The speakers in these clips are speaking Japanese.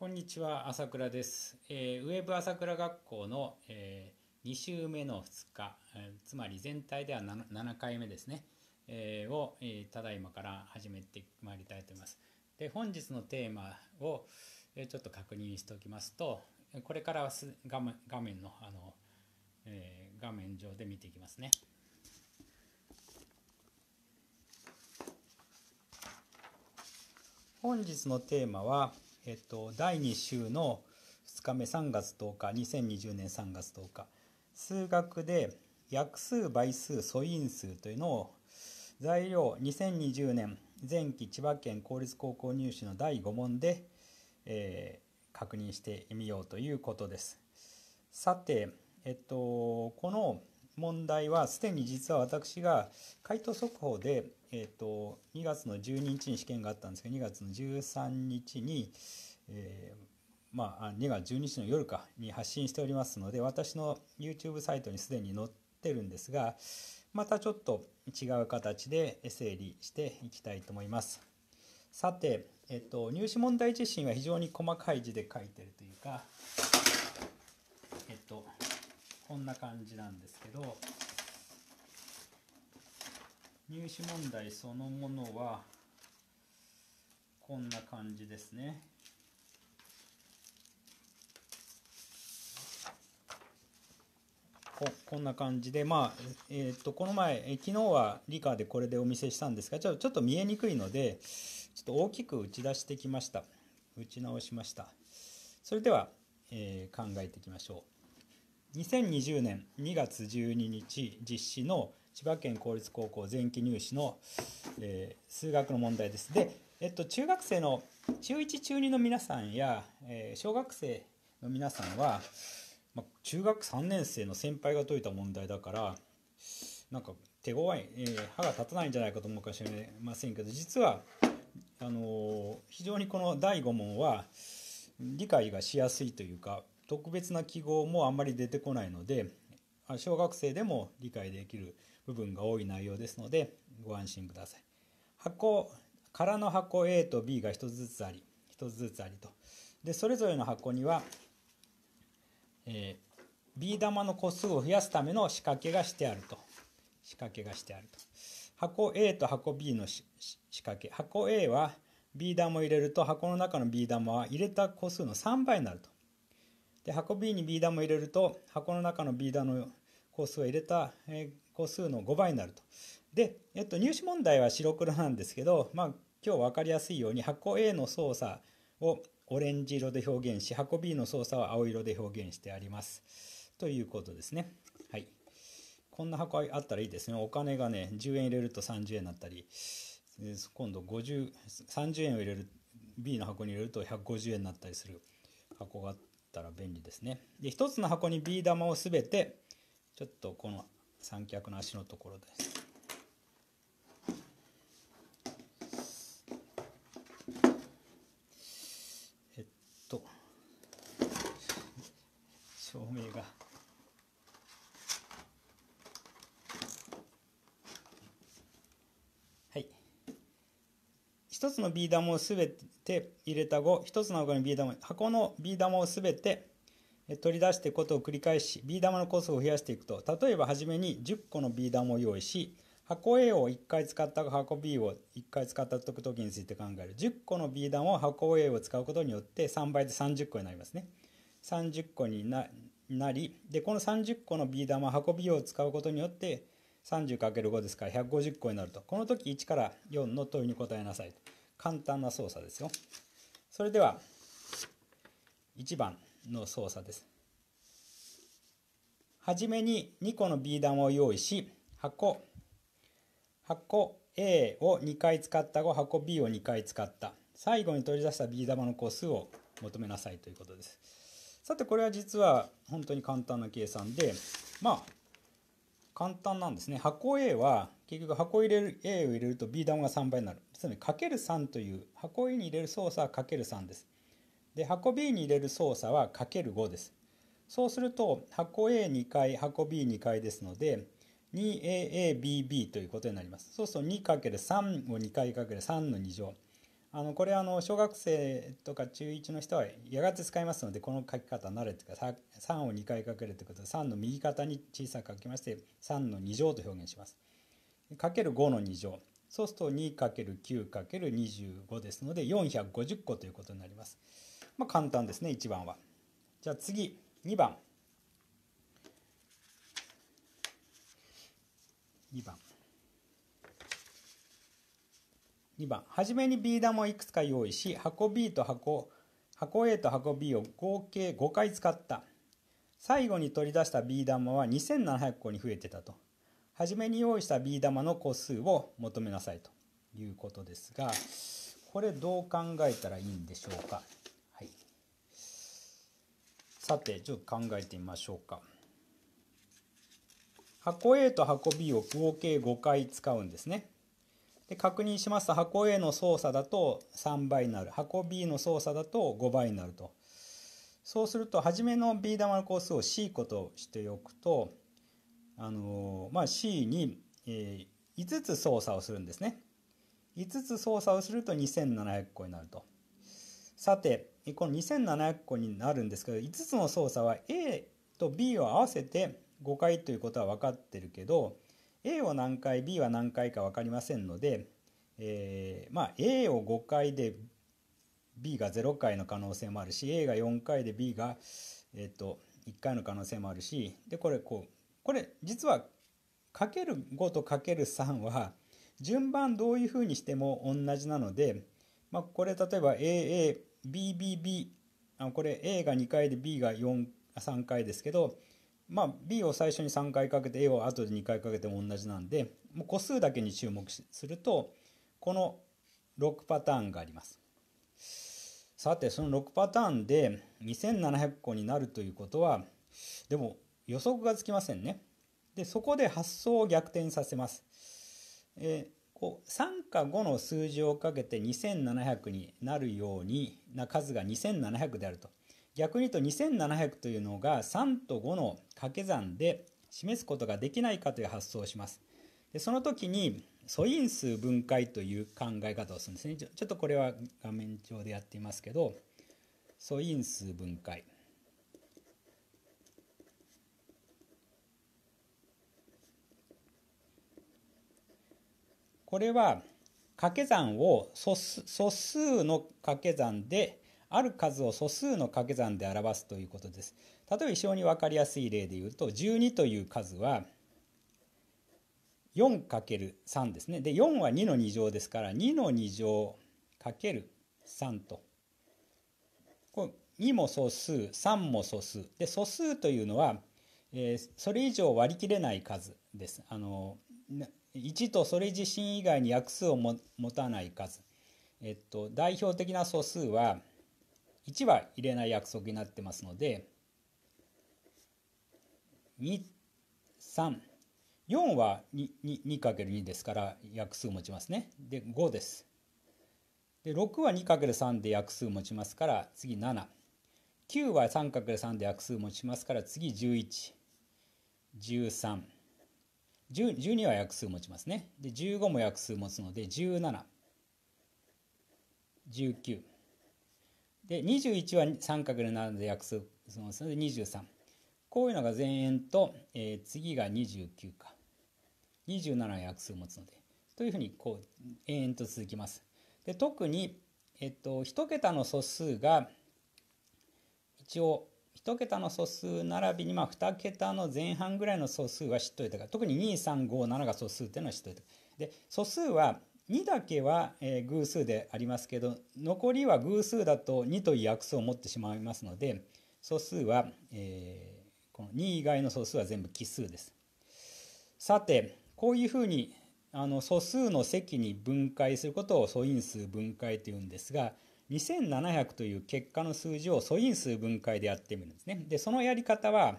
こんにちは朝倉です、えー、ウェブ朝倉学校の、えー、2週目の2日、えー、つまり全体では 7, 7回目ですね、えー、を、えただいまから始めてまいりたいと思いますで本日のテーマを、えちょっと確認しておきますとこれからは画面画面のあの、え画面上で見ていきますね本日のテーマは「えっと、第2週の2日目3月10日2020年3月10日数学で約数倍数素因数というのを材料2020年前期千葉県公立高校入試の第5問で、えー、確認してみようということです。さて、えっと、この問題はすでに実は私が回答速報でえーと、2月の12日に試験があったんですけど2月の13日に、えー、まあ、2月12日の夜かに発信しておりますので私の YouTube サイトにすでに載ってるんですがまたちょっと違う形で整理していきたいと思います。さて、えっと、入試問題自身は非常に細かい字で書いてるというか、えっと、こんな感じなんですけど、入試問題そのものはこんな感じですね。ここんな感じで、まあえー、っとこの前、え昨日は理科でこれでお見せしたんですがちょちょっと見えにくいのでちょっと大きく打ち出してきました打ち直しましたそれでは、えー、考えていきましょう2020年2月12日実施の千葉県公立高校前期入試の、えー、数学の問題です。で、えっと、中学生の中1中2の皆さんや、えー、小学生の皆さんは、ま中学3年生の先輩が解いた問題だからなんか手強い、えー、歯が立たないんじゃないかと思うかもしれませんけど実はあのー、非常にこの第5問は理解がしやすいというか特別な記号もあんまり出てこないので小学生でも理解できる部分が多い内容ですのでご安心ください箱空の箱 A と B が1つずつあり1つずつありとでそれぞれの箱には、えー、ビー玉の個数を増やすための仕掛けがしてあると仕掛けがしてあると箱 A と箱 B の仕掛け箱 A はビー玉を入れると箱の中のビー玉は入れた個数の3倍になるとで箱 B にビー玉を入れると箱の中のビー玉の個数は入れた、えー個数の5倍になると。で、えっと、入試問題は白黒なんですけど、まあ、今日分かりやすいように箱 A の操作をオレンジ色で表現し箱 B の操作は青色で表現してありますということですね。はい、こんな箱あったらいいですね。お金がね10円入れると30円になったり今度50 30円を入れる B の箱に入れると150円になったりする箱があったら便利ですね。で1つの箱にビー玉を全てちょっとこの三脚の足のところです。えっと照明が。はい。一つのビー玉をすべて入れた後、一つの箱にビー玉、箱のビー玉をすべて取り出していくことを繰り返しビー玉の個数を増やしていくと例えば初めに10個のビー玉を用意し箱 A を1回使った箱 B を1回使った時について考える10個のビー玉を箱 A を使うことによって3倍で30個になりますね30個になりでこの30個のビー玉箱 B を使うことによって 30×5 ですから150個になるとこの時1から4の問いに答えなさい簡単な操作ですよそれでは1番の操作です。はじめに2個のビー玉を用意し箱箱 A を2回使った後箱 B を2回使った最後に取り出したビー玉の個数を求めなさいということですさてこれは実は本当に簡単な計算でまあ簡単なんですね箱 A は結局箱入れる A を入れると B 玉が3倍になるつまりかける3という箱 A に入れる操作はかける3ですで箱 B に入れる操作は ×5 です。そうすると箱 A2 回箱 B2 回ですので 2AABB ということになります。そうすると 2×3 を2回かける3の2乗。あのこれあの小学生とか中1の人はやがて使いますのでこの書き方慣れてください。3を2回かけるということで3の右肩に小さく書きまして3の2乗と表現します。かける5の2乗。そうすると 2×9×25 ですので450個ということになります。まあ、簡単ですね1番はじゃあ次2番2番2番初めにビー玉をいくつか用意し箱 B と箱箱 A と箱 B を合計5回使った最後に取り出したビー玉は2700個に増えてたと初めに用意したビー玉の個数を求めなさいということですがこれどう考えたらいいんでしょうかさてちょっと考えてみましょうか箱 A と箱 B を合計5回使うんですねで確認しますと箱 A の操作だと3倍になる箱 B の操作だと5倍になるとそうすると初めの B 玉の個数を C 個としておくとあのまあ、C に、えー、5つ操作をするんですね5つ操作をすると2700個になるとさてこの2700個になるんですけど5つの操作は A と B を合わせて5回ということは分かってるけど A を何回 B は何回か分かりませんので、えー、まあ A を5回で B が0回の可能性もあるし A が4回で B が、えーと、1回の可能性もあるしでこれこうこれ実はかける5とかける3は順番どういうふうにしても同じなので、まあ、これ例えば AA BBB あのこれ A が2回で B が3回ですけど、まあ、B を最初に3回かけて A を後で2回かけても同じなんでもう個数だけに注目するとこの6パターンがあります。さてその6パターンで2700個になるということはでも予測がつきませんね。でそこで発想を逆転させます。えーこう3か5の数字をかけて2700になるようにな数が2700であると逆に言うと2700というのが3と5の掛け算で示すことができないかという発想をしますでその時に素因数分解という考え方をするんですねちょっとこれは画面上でやっていますけど素因数分解これは掛け算を素数の掛け算である数を素数の掛け算で表すということです。例えば非常に分かりやすい例で言うと12という数は 4×3 ですね。で4は2の2乗ですから2の2乗 ×3 と。2も素数3も素数で素数というのは、えー、それ以上割り切れない数です。あの1とそれ自身以外に約数を持たない数、えっと、代表的な素数は1は入れない約束になってますので234は 2×2 ですから約数を持ちますねで5ですで6は 2×3 で約数を持ちますから次79は 3×3 で約数を持ちますから次1113 12は約数持ちますねで15も約数持つので1719で21は 3×7 なで約数持ので23こういうのが前円と、えー、次が29か27は約数持つのでというふうにこう延々と続きます。で特に、えっと、1桁の素数が一応1桁の素数並びに、まあ、2桁の前半ぐらいの素数は知っといたから特に2357が素数っていうのは知っといたで素数は2だけは、偶数でありますけど残りは偶数だと2という約数を持ってしまいますので素数は、えー、この2以外の素数は全部奇数です。さてこういうふうにあの素数の積に分解することを素因数分解というんですが2700という結果の数字を素因数分解でやってみるんですね。で、そのやり方は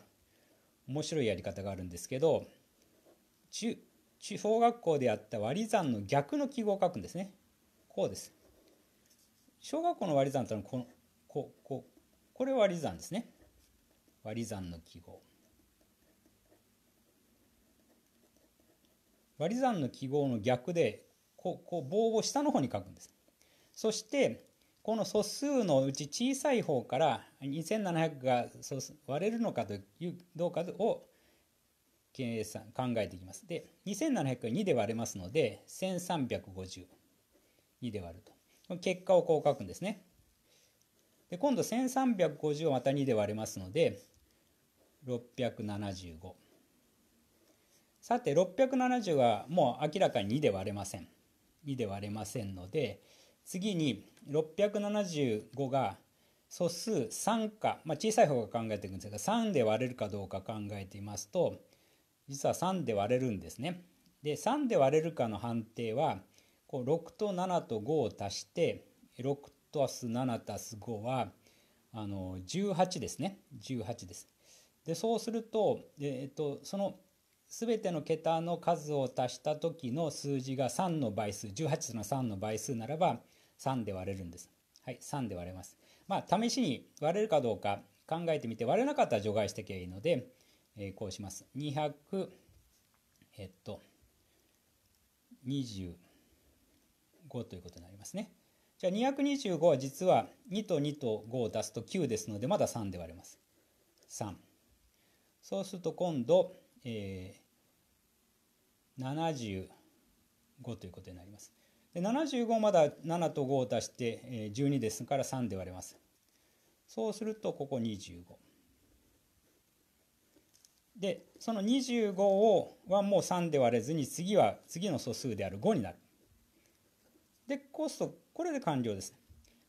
面白いやり方があるんですけど、中、小学校でやった割り算の逆の記号を書くんですね。こうです。小学校の割り算というのはこの、ここう、これ割り算ですね。割り算の記号。割り算の記号の逆でこうこう棒を下の方に書くんです。そしてこの素数のうち小さい方から2700が割れるのかというどうかを計算考えていきます。で2700が2で割れますので1350。2で割ると。結果をこう書くんですね。で今度1350をまた2で割れますので675。さて670はもう明らかに2で割れません。2で割れませんので次に675が素数3か、まあ、小さい方が考えていくんですが3で割れるかどうか考えていますと実は3で割れるんですね。で3で割れるかの判定はこう6と7と5を足して6足す7足す5はあの18ですね18です。でそうすると,、えー、っとその全ての桁の数を足した時の数字が3の倍数18の3の倍数ならば3で割れるんです。はい、3で割れます。まあ、試しに割れるかどうか考えてみて、割れなかったら除外していけばいいので、えー、こうします。200、えっと、25ということになりますね。じゃあ225は実は2と2と5を出すと9ですので、まだ3で割れます。3。そうすると今度、えー、75ということになります。で75まだ7と5を足して12ですから3で割れます。そうするとここ25。でその25をはもう3で割れずに次は次の素数である5になる。でこうするとこれで完了です。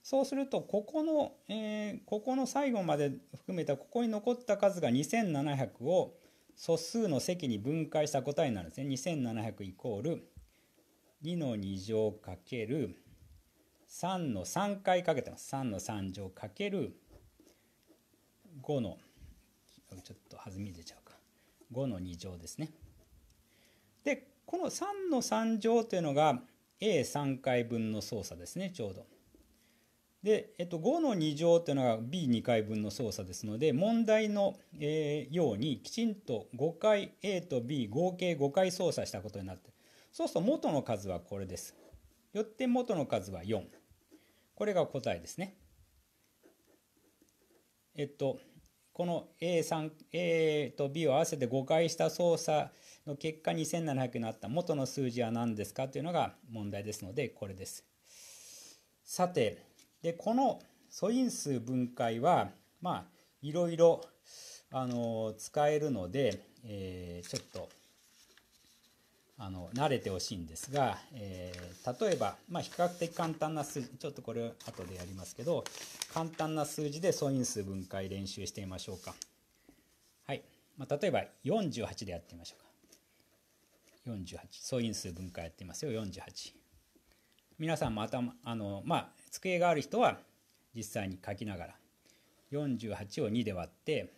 そうするとここの、えー、ここの最後まで含めたここに残った数が2700を素数の積に分解した答えになるんですね。2700イコール2の2乗かける3の3回かけてます。3の3乗かける5の、ちょっと弾み出ちゃうか。5の2乗ですね。で、この3の3乗というのが A3 回分の操作ですね、ちょうど。で、えっと、5の2乗というのが B2 回分の操作ですので、問題の、えようにきちんと5回 A と B 合計5回操作したことになってそうすると元の数はこれです。よって元の数は4。これが答えですね。えっと、この a A と B を合わせて5回した操作の結果2700になった元の数字は何ですかというのが問題ですので、これです。さて、で、この素因数分解は、まあ、いろいろ、あの、使えるので、えー、ちょっと、あの慣れてほしいんですが、えー、例えば、まあ、比較的簡単な数字ちょっとこれ後でやりますけど簡単な数字で素因数分解練習してみましょうか。はいまあ、例えば48でやってみましょうか。48素因数分解やってみますよ48。皆さんも頭あの、まあ、机がある人は実際に書きながら48を2で割って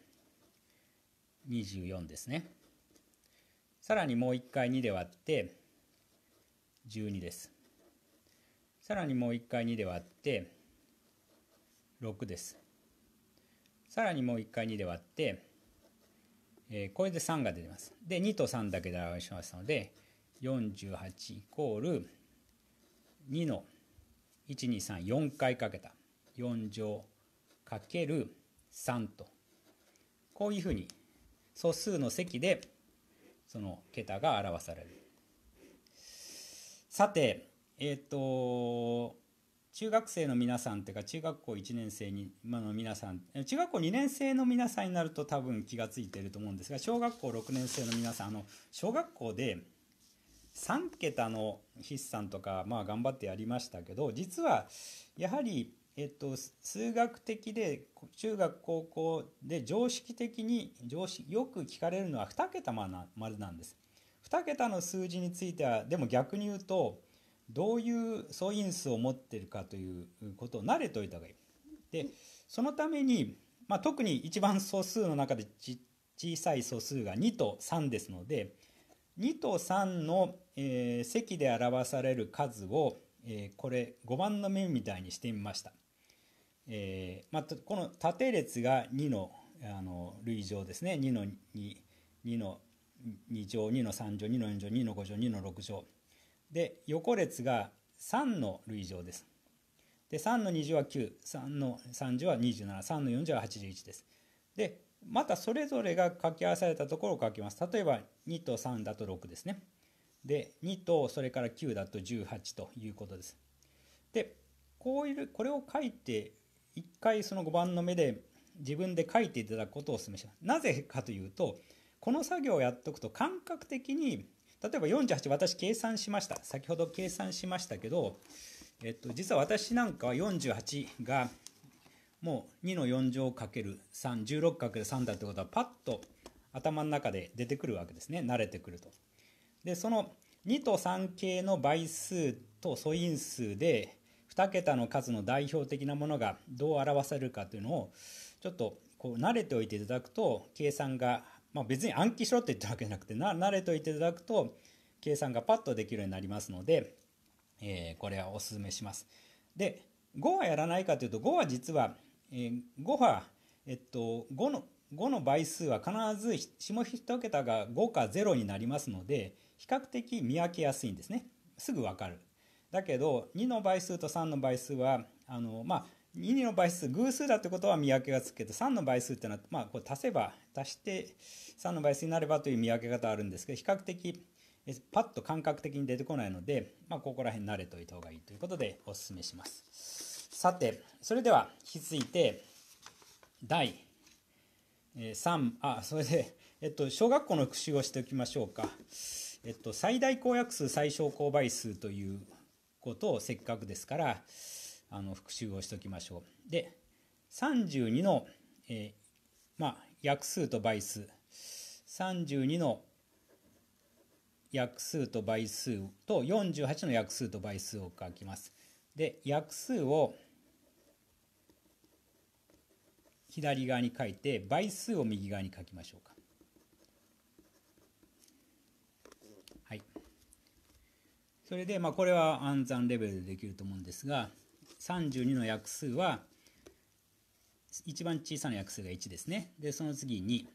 24ですね。さらにもう1回2で割って12です。さらにもう1回2で割って6です。さらにもう1回2で割って、えー、これで3が出てます。で2と3だけで表しますので48イコール2の1234回かけた4乗かける3とこういうふうに素数の積でその桁が表される。さて、えっ、ー、と、中学生の皆さんっていうか、中学校1年生に、まあ、の皆さん、中学校2年生の皆さんになると多分気が付いてると思うんですが、小学校6年生の皆さん、あの、小学校で3桁の筆算とか、まあ頑張ってやりましたけど、実は、やはり、えっと、数学的で中学高校で常識的に常識よく聞かれるのは2桁までなんです。2桁の数字についてはでも逆に言うとどういう素因数を持っているかということを慣れておいた方がいい。でそのために、まあ、特に一番素数の中で小さい素数が2と3ですので2と3の、えー、積で表される数を、えー、これ5番の面みたいにしてみました。えー、まあ、この縦列が2のあの類乗ですね2の 2, 2の2乗2の3乗2の4乗2の5乗2の6乗で横列が3の類乗ですで3の2乗は93の3乗は273の4乗は81ですでまたそれぞれが掛け合わされたところを書きます例えば2と3だと6ですねで2とそれから9だと18ということですでこういうこれを書いて一回その5番の目で自分で書いていただくことをお勧めします。なぜかというと、この作業をやっておくと感覚的に、例えば48、私計算しました。先ほど計算しましたけど、えっと、実は私なんかは48が、もう2の4乗かける3、16かける3だってことは、パッと頭の中で出てくるわけですね。慣れてくると。で、その2と3系の倍数と素因数で、2桁の数の代表的なものがどう表されるかというのをちょっとこう慣れておいていただくと計算が、まあ、別に暗記しろって言ったわけじゃなくて慣れておいていただくと計算がパッとできるようになりますので、えー、これはおすすめします。で5はやらないかというと5は実は、えー、5は、えっと、5の5の倍数は必ず下1桁が5か0になりますので比較的見分けやすいんですねすぐ分かるだけど2の倍数と3の倍数はあのまあ2の倍数偶数だってことは見分けがつくけど3の倍数ってのは、まあ、こう足せば足して3の倍数になればという見分け方あるんですけど比較的パッと感覚的に出てこないので、まあ、ここら辺慣れといた方がいいということでおすすめします。さてそれでは引き続いて第3あそれで、えっと、小学校の復習をしておきましょうか。えっと、最大公約数最小公倍数ということをせっかくですからあの復習をしておきましょう。で32の、えー、まあ、約数と倍数32の約数と倍数と48の約数と倍数を書きます。で約数を左側に書いて倍数を右側に書きましょうか。それで、まあ、これは暗算レベルでできると思うんですが32の約数は一番小さな約数が1ですねでその次に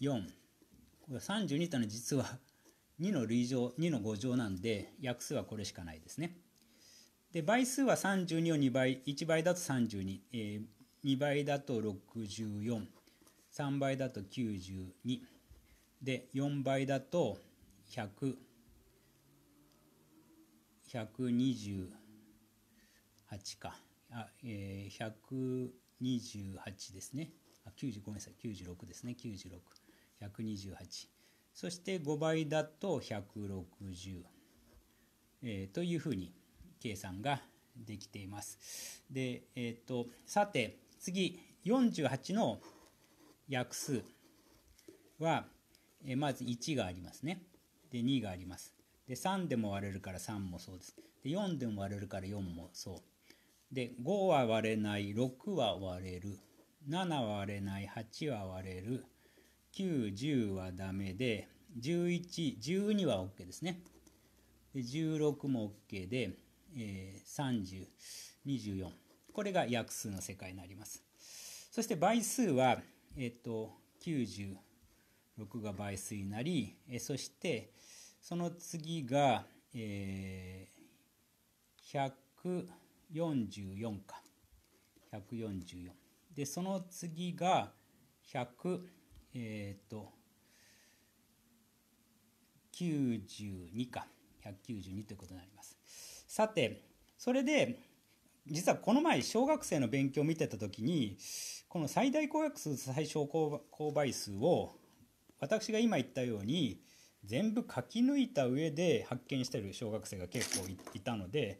4これ32ってのは実は2の類乗2の5乗なんで約数はこれしかないですねで倍数は32を2倍1倍だと32、えー、2倍だと643倍だと92で4倍だと100 128かあ、えー、128ですねあ90ごめんなさい96ですね96128そして5倍だと160、えー、というふうに計算ができていますでえっ、ー、とさて次48の約数は、えー、まず1がありますねで2がありますで3でも割れるから3もそうですで4でも割れるから4もそうで5は割れない6は割れる7は割れない8は割れる910はダメで1112は OK ですねで16も OK で、えー、3024これが約数の世界になりますそして倍数は、えっと96が倍数になり、えそして、その次が、えー、144か144でその次が100えっ、ー、と92か192ということになりますさてそれで実はこの前小学生の勉強を見てた時にこの最大公約数最小公倍数を私が今言ったように全部書き抜いた上で発見してる小学生が結構いたので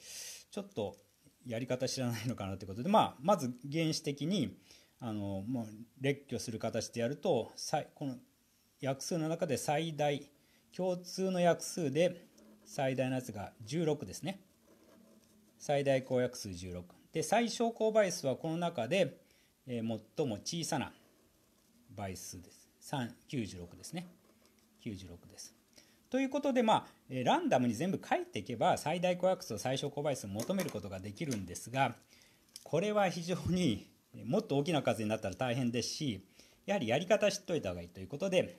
ちょっとやり方知らないのかなということで、まあ、まず原始的にあのもう列挙する形でやるとこの約数の中で最大共通の約数で最大のやつが16ですね最大公約数16で最小公倍数はこの中で、え最も小さな倍数です9 6ですね96ですということで、まあ、えランダムに全部書いていけば最大公約数最小公倍数を求めることができるんですがこれは非常にもっと大きな数になったら大変ですしやはりやり方知っといた方がいいということで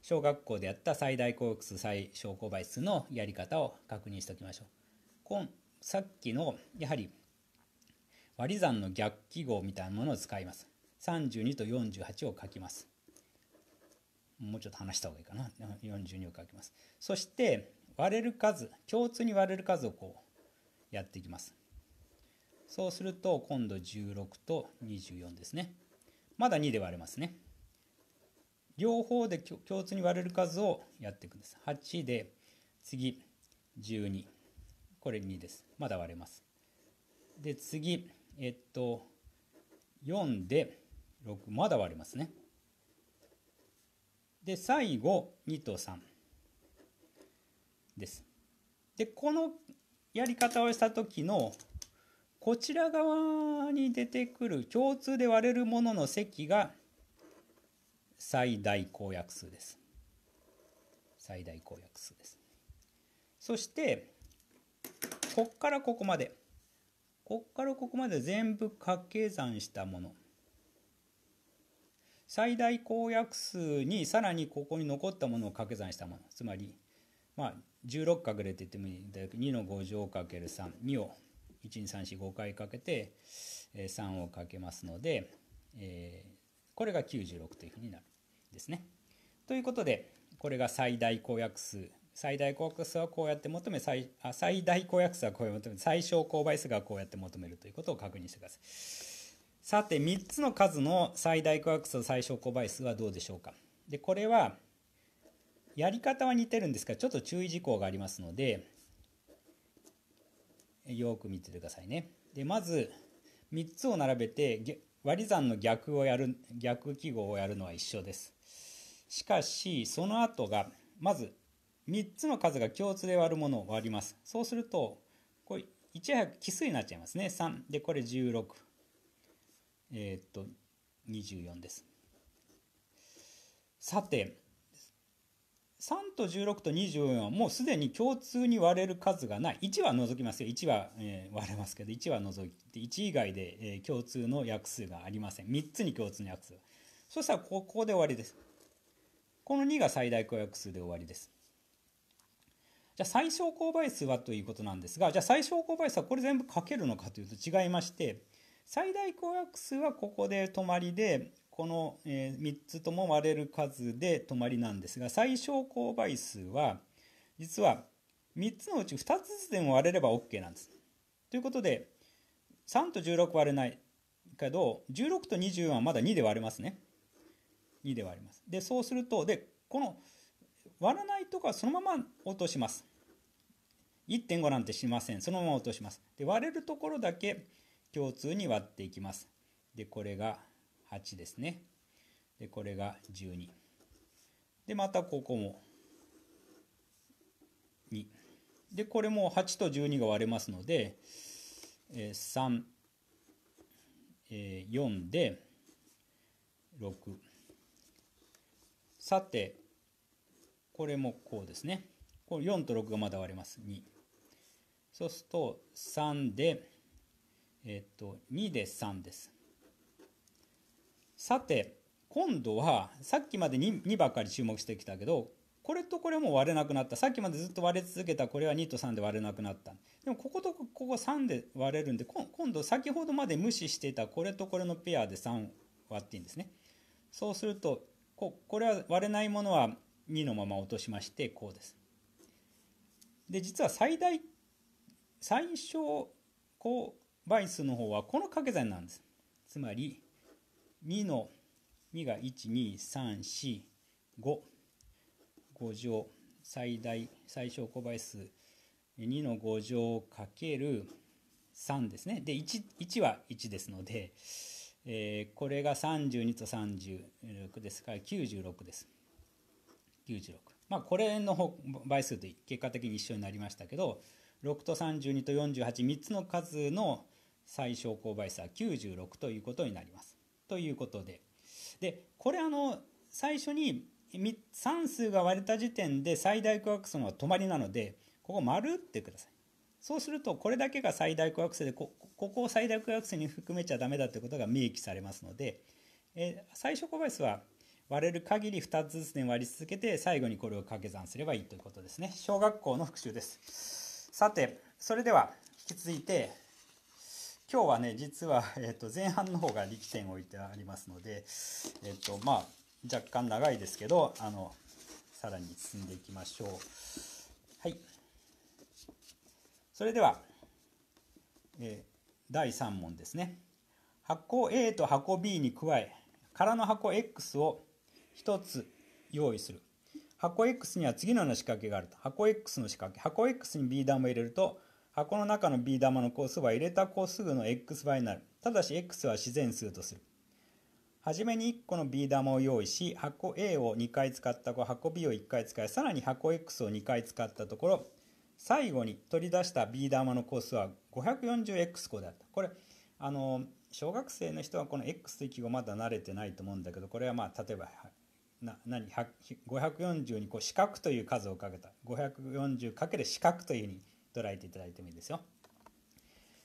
小学校でやった最大公約数最小公倍数のやり方を確認しておきましょう。さっきのやはり割り算の逆記号みたいなものを使います。32と48を書きます。もうちょっと話した方がいいかな42を書きますそして割れる数共通に割れる数をこうやっていきますそうすると今度16と24ですねまだ2で割れますね両方で共通に割れる数をやっていくんです8で次12これ2ですまだ割れますで次えっと4で6まだ割れますねで最後2と3ですでこのやり方をした時のこちら側に出てくる共通で割れるものの積が最大公約数です。最大公約数です。そしてこっからここまでこっからここまで全部掛け算したもの最大公約数にさらにここに残ったものを掛け算したものつまり、まあ、16かけれって言ってもいいんだけど2の5乗かける32を12345回かけて3をかけますので、えー、これが96というふうになるんですね。ということでこれが最大公約数最大公約数はこうやって求め最あ最大公約数はこうやって求め最小公倍数がこうやって求めるということを確認してください。さて3つの数の最大公約数最小公倍数はどうでしょうかでこれはやり方は似てるんですがちょっと注意事項がありますのでよく見ててくださいね。でまず3つを並べて割り算の逆をやる逆記号をやるのは一緒です。しかしその後がまず3つの数が共通で割るものを割ります。そうするとこれいち早く奇数になっちゃいますね。3でこれ16。えー、っと、24です。さて、3と16と24はもうすでに共通に割れる数がない。1は除きますよ。1は、えー、割れますけど、1は除いて、1以外で、えー、共通の約数がありません。3つに共通の約数。そしたらここで終わりです。この2が最大公約数で終わりです。じゃあ最小公倍数はということなんですが、じゃあ最小公倍数はこれ全部かけるのかというと違いまして、最大公約数はここで止まりでこの3つとも割れる数で止まりなんですが最小公倍数は実は3つのうち2つずつでも割れれば OK なんです。ということで3と16割れないけど16と20はまだ2で割れますね。2で割れます。でそうするとでこの割らないとかそのまま落とします。1.5なんてしません。そのまま落とします。で割れるところだけ共通に割っていきます。で、これが8ですね。で、これが12。で、またここも2。で、これも8と12が割れますので、えー、3、えー、4で6。さて、これもこうですね。これ4と6がまだ割れます。2。そうすると3でえっと、2で3です。さて、今度は、さっきまで 2, 2ばっかり注目してきたけど、これとこれも割れなくなった。さっきまでずっと割れ続けたこれは2と3で割れなくなった。でも、こことここ3で割れるんで、今度先ほどまで無視していたこれとこれのペアで3割っていいんですね。そうすると、ここれは割れないものは2のまま落としまして、こうです。で、実は最大、最小、こう、倍数の方はこの掛け算なんです。つまり、2の2が1、2、3、4、5。5乗、最大、最小公倍数。2の5乗かける3ですね。で、1, 1は1ですので、えー、これが32と36ですから96です。96。まあ、これの倍数と結果的に一緒になりましたけど、6と32と483つの数の最小公倍数は96ということになります。ということで。で、これあの、最初に算数が割れた時点で最大コアクソンは止まりなので、ここ丸ってください。そうすると、これだけが最大コアクでこ、ここを最大コアクに含めちゃダメだということが明記されますので、え最小公倍数は割れる限り2つずつで割り続けて、最後にこれを掛け算すればいいということですね。小学校の復習です。さて、それでは引き続いて、今日はね実は、えー、と前半の方が力点を置いてありますので、えーとまあ、若干長いですけどあのさらに進んでいきましょう。はい、それでは、えー、第3問ですね。箱 A と箱 B に加え空の箱 X を1つ用意する。箱 X には次のような仕掛けがあると。箱 X の仕掛け。箱 X に B 弾を入れると箱の中の B 玉の個数は入れた個数の x 倍になる。ただし x は自然数とする。はじめに1個の B 玉を用意し、箱 A を2回使った後、箱 B を1回使い、さらに箱 X を2回使ったところ、最後に取り出した B 玉の個数は 540X 個あった。これ、あの、小学生の人はこの X という記号まだ慣れてないと思うんだけど、これはまあ、例えば、な何540にこう四角という数をかけた 540× 四角というふうに捉えていただいてもいいですよ。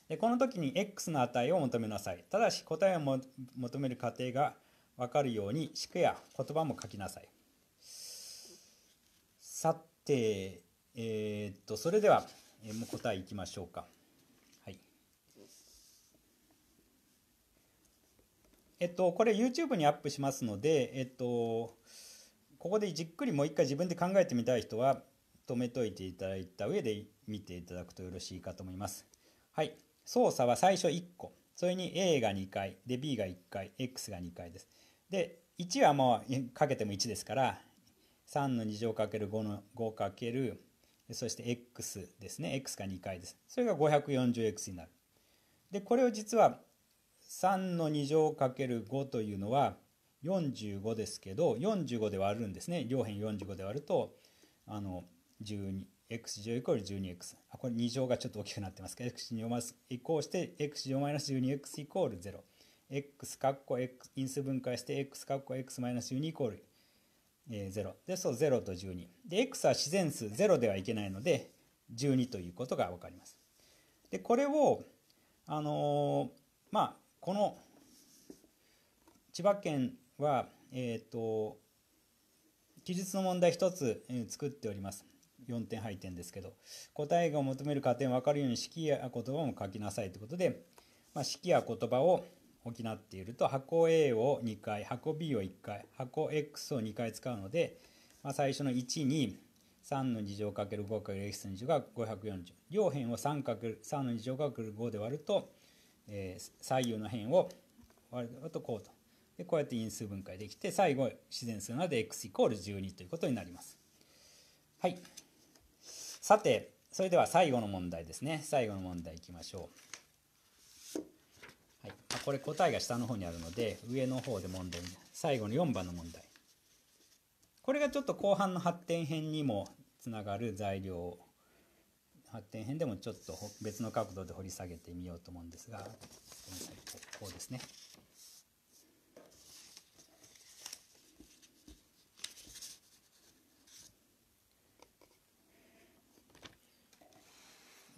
でこの時に x の値を求めなさい。ただし答えを求める過程が分かるように式や言葉も書きなさい。さて、えー、っと、それでは、えー、もう答えいきましょうか。はい。えっと、これ YouTube にアップしますので、えっと、ここでじっくりもう一回自分で考えてみたい人は、止めといていただいた上で見ていただくとよろしいかと思います。はい。操作は最初1個。それに A が2回、で B が1回、X が2回です。で、1はもうかけても1ですから、3の2乗かける5の5かける、そして X ですね。X が2回です。それが 540X になる。で、これを実は3の2乗かける5というのは45ですけど、45で割るんですね。両辺45で割ると、あの、x 1イコール 12x。これ2乗がちょっと大きくなってますか。ど、x4 イコールして、x 乗マイナス 12x イコール0。x かっこ x 因数分解して x かっこ x マイナス12イコール、え0。で、そう0と12。で、x は自然数0ではいけないので、12ということがわかります。で、これを、あのー、まあ、この、千葉県は、えっ、ー、と、記述の問題一つ作っております。4点入ってんですけど答えが求める過程を分かるように式や言葉も書きなさいということで、まあ、式や言葉を補っていると箱 A を2回箱 B を1回箱 X を2回使うので、まあ、最初の1に3の2乗 ×5×x の2乗が540両辺を 3, かける3の2乗 ×5 で割ると、えー、左右の辺を割るとこうとでこうやって因数分解できて最後自然数なので x イコール12ということになります。はいさてそれでは最後の問題ですね最後の問題いきましょう、はい、これ答えが下の方にあるので上の方で問題最後の4番の問題これがちょっと後半の発展編にもつながる材料発展編でもちょっと別の角度で掘り下げてみようと思うんですがこうですね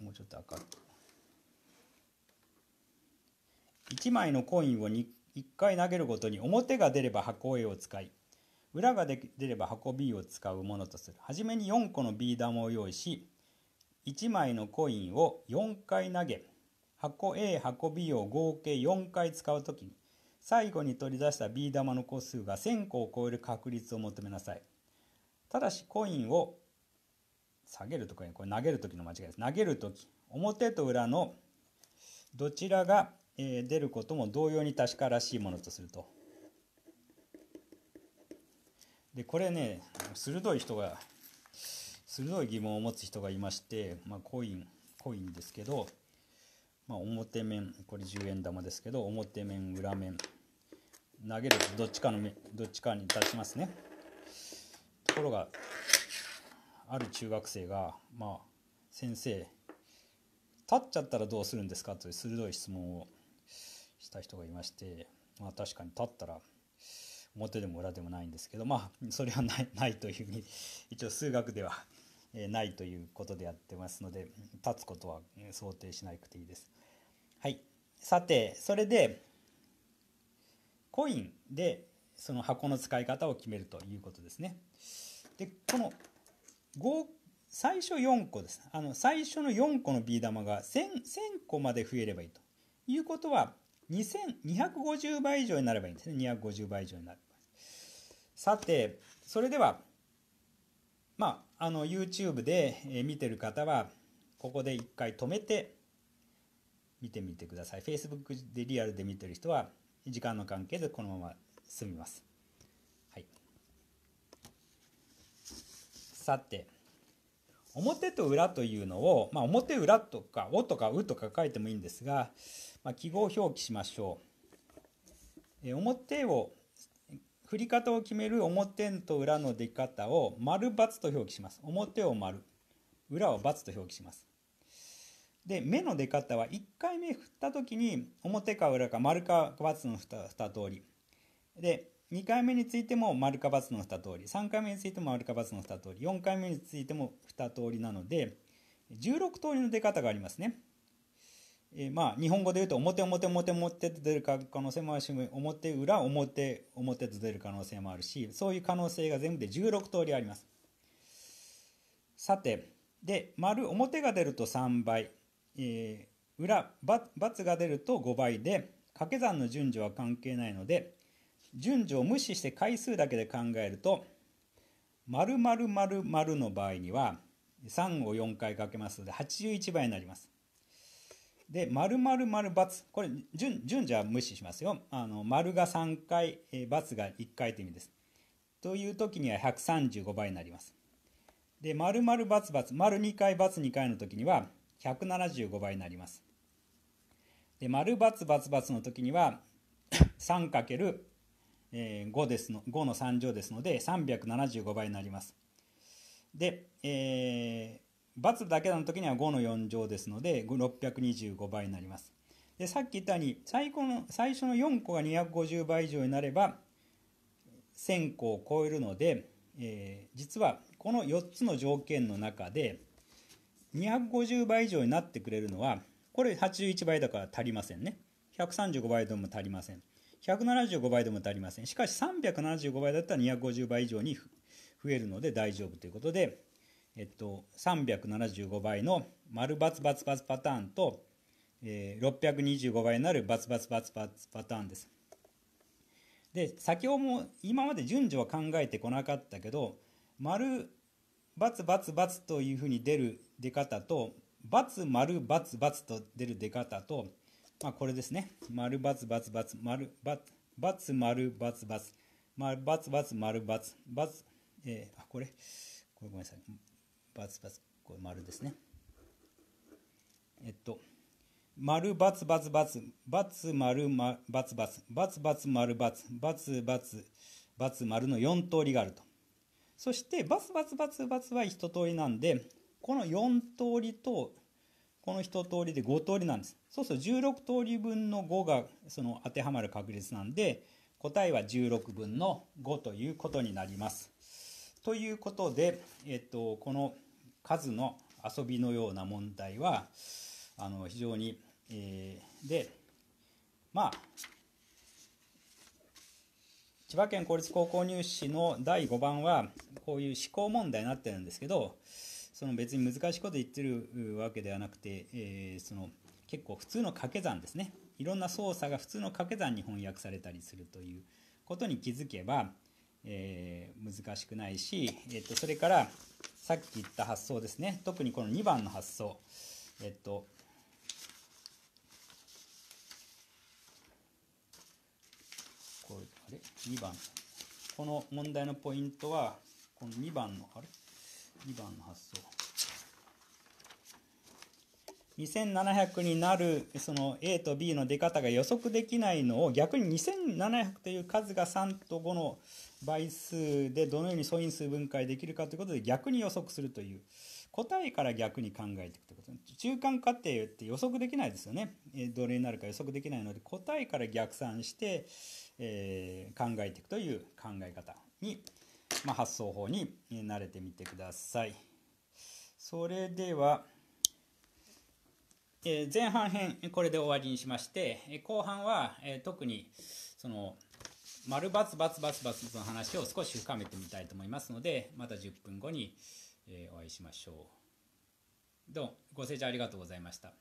もうちょっと赤く1枚のコインを1回投げるごとに表が出れば箱 A を使い裏が出れば箱 B を使うものとする初めに4個のビー玉を用意し1枚のコインを4回投げ箱 A 箱 B を合計4回使う時に最後に取り出したビー玉の個数が1000個を超える確率を求めなさいただしコインを下げるとここれ投げる時の間違いです。投げる時表と裏のどちらが、え出ることも同様に確からしいものとすると。でこれね鋭い人が鋭い疑問を持つ人がいまして、まあ、コインコインですけど、まあ、表面これ10円玉ですけど表面裏面投げるとどっちかのどっちかに立ちますね。ところがある中学生が、まあ、先生、立っちゃったらどうするんですかという鋭い質問をした人がいまして、まあ、確かに立ったら、表でも裏でもないんですけど、まあ、それはない ないというふうに、一応数学では、えないということでやってますので、立つことは想定しなくていいです。はい。さて、それで、コインでその箱の使い方を決めるということですね。で、この最初4個です。あの最初の4個のビー玉が 1000, 1000個まで増えればいいということは2 5 0倍以上になればいいんですね。250倍以上になればさて、それでは、まあ、あの YouTube で見てる方は、ここで一回止めて見てみてください。Facebook でリアルで見てる人は、時間の関係でこのまま進みます。さて表と裏というのを、まあ、表裏とか「お」とか「う」とか書いてもいいんですが、まあ、記号を表記しましょう。え表を振り方を決める表と裏の出方を丸×と表記します。表を丸裏を×と表記します。で目の出方は1回目振った時に表か裏か丸か×の2通りで2回目についても丸か×の2通り3回目についても丸か×の2通り4回目についても2通りなので16通りの出方がありますね。えー、まあ日本語で言うと表表表表と出る可能性もあるし表裏表表と出る可能性もあるしそういう可能性が全部で16通りあります。さてで丸表が出ると3倍、えー、裏×が出ると5倍で掛け算の順序は関係ないので順序を無視して回数だけで考えると○○○〇の場合には3を4回かけますので81倍になります。で、○〇×これ順順序は無視しますよ。あの丸が3回、えー、×が1回という意味です。という時には135倍になります。で、〇〇××丸2回× 2回の時には175倍になります。で、丸×××の時には 3× 5, ですの5の3乗ですので375倍になります。で、えー、×だけの時には5の4乗ですので625倍になります。でさっき言ったように最高の最初の4個が250倍以上になれば1000個を超えるので、えー、実はこの4つの条件の中で250倍以上になってくれるのはこれ81倍だから足りませんね135倍でも足りません。175倍でも足りません。しかし375倍だったら250倍以上に増えるので大丈夫ということで、えっと、375倍の丸バツバツバツパターンと、えー、625倍になるバツバツバツバツパターンです。で、先ほども今まで順序は考えてこなかったけど、丸バツバツバツというふうに出る出方と、バツ丸バツバツと出る出方と、まあ、これですね。丸バツバツバツ丸バツバツ丸バツバツ丸バツバツ丸バツバツえー、あこれこれごめんなさい。バツバツこれ丸ですね。えっと丸バツバツバツバツ丸バツバツバツバツ丸バツバツバツバツ丸の4通りがあると。そしてバツバツバツバツは一通りなんでこの4通りとこの一通りで5通りなんです。そうすると16通り分の5がその当てはまる確率なんで、答えは16分の5ということになります。ということで、えっと、この数の遊びのような問題は、あの、非常に、えー、で、まあ、千葉県公立高校入試の第5番は、こういう思考問題になってるんですけど、その別に難しいこと言ってるわけではなくて、えー、その、結構普通の掛け算ですねいろんな操作が普通の掛け算に翻訳されたりするということに気づけば、えー、難しくないし、えー、とそれからさっき言った発想ですね特にこの2番の発想えっ、とこれあれ2番この問題のポイントはこの2番のあれ2番の発想2700になるその A と B の出方が予測できないのを逆に2700という数が3と5の倍数でどのように素因数分解できるかということで逆に予測するという答えから逆に考えていくということ中間過程って予測できないですよねどれになるか予測できないので答えから逆算して、えー、考えていくという考え方に、まあ、発想法に慣れてみてください。それではえ前半編これで終わりにしまして後半は、え特にその丸バツバツバツバツの話を少し深めてみたいと思いますのでまた10分後に、えお会いしましょう。どうもご清聴ありがとうございました。